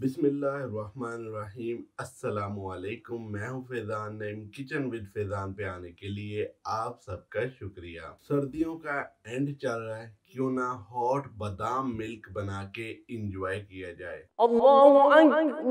बिसमीम असलकुम मैं हूं फैज़ान नईम किचन विद फैज़ान पे आने के लिए आप सबका शुक्रिया सर्दियों का एंड चल रहा है क्यों ना हॉट बादाम मिल्क बना के इंजॉय किया जाए अल्लाह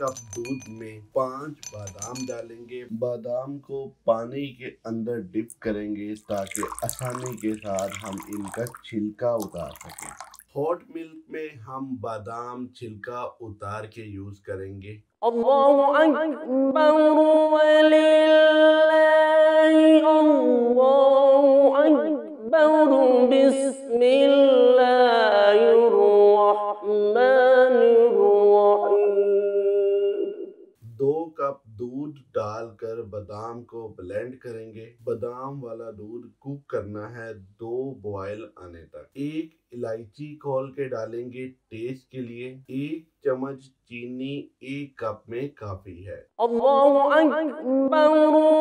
कप दूध में पांच बादाम डालेंगे बादाम को पानी के अंदर डिप करेंगे ताकि आसानी के साथ हम इनका छिलका उतार सकें हॉट मिल्क में हम बादाम छिलका उतार के यूज करेंगे अल्लाह दूध डालकर बादाम को ब्लेंड करेंगे बादाम वाला दूध कुक करना है दो बॉयल आने तक एक इलायची खोल के डालेंगे टेस्ट के लिए एक चम्मच चीनी एक कप में काफी है अल्लाह अकबर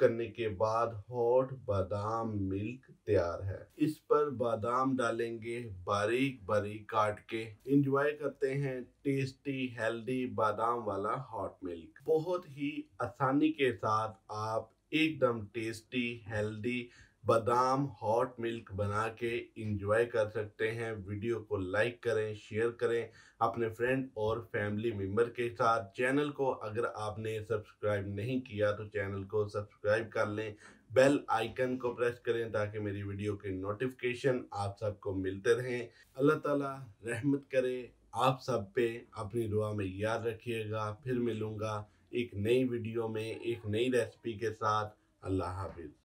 करने के बाद हॉट बादाम मिल्क तैयार है इस पर बादाम डालेंगे बारीक बारीक काट के इंजॉय करते हैं टेस्टी हेल्दी बादाम वाला हॉट मिल्क बहुत ही आसानी के साथ आप एकदम टेस्टी हेल्दी बादाम हॉट मिल्क बना के इंजॉय कर सकते हैं वीडियो को लाइक करें शेयर करें अपने फ्रेंड और फैमिली मेम्बर के साथ चैनल को अगर आपने सब्सक्राइब नहीं किया तो चैनल को सब्सक्राइब कर लें बेल आइकन को प्रेस करें ताकि मेरी वीडियो के नोटिफिकेशन आप सबको मिलते रहें अल्लाह ताला रहमत करे आप सब पे अपनी दुआ में याद रखिएगा फिर मिलूँगा एक नई वीडियो में एक नई रेसिपी के साथ अल्लाह हाफिज़